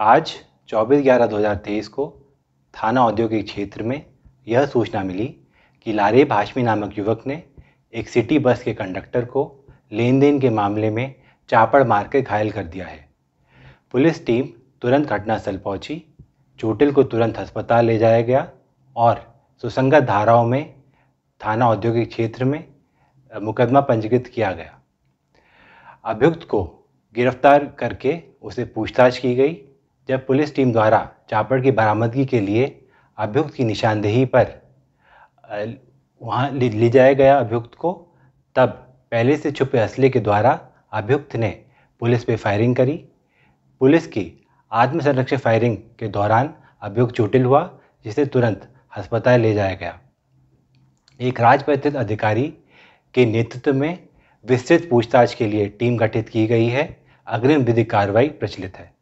आज 24 ग्यारह 2023 को थाना औद्योगिक क्षेत्र में यह सूचना मिली कि लारे भाषमी नामक युवक ने एक सिटी बस के कंडक्टर को लेन देन के मामले में चापड़ मारकर घायल कर दिया है पुलिस टीम तुरंत घटनास्थल पहुंची चोटिल को तुरंत अस्पताल ले जाया गया और सुसंगत धाराओं में थाना औद्योगिक क्षेत्र में मुकदमा पंजीकृत किया गया अभियुक्त को गिरफ्तार करके उसे पूछताछ की गई जब पुलिस टीम द्वारा चापड़ की बरामदगी के लिए अभियुक्त की निशानदेही पर वहाँ ले जाया गया अभियुक्त को तब पहले से छुपे असले के द्वारा अभियुक्त ने पुलिस पर फायरिंग करी पुलिस की आत्मसंरक्षण फायरिंग के दौरान अभियुक्त चोटिल हुआ जिसे तुरंत अस्पताल ले जाया गया एक राजपत्रित अधिकारी के नेतृत्व में विस्तृत पूछताछ के लिए टीम गठित की गई है अग्रिम विधि कार्रवाई प्रचलित है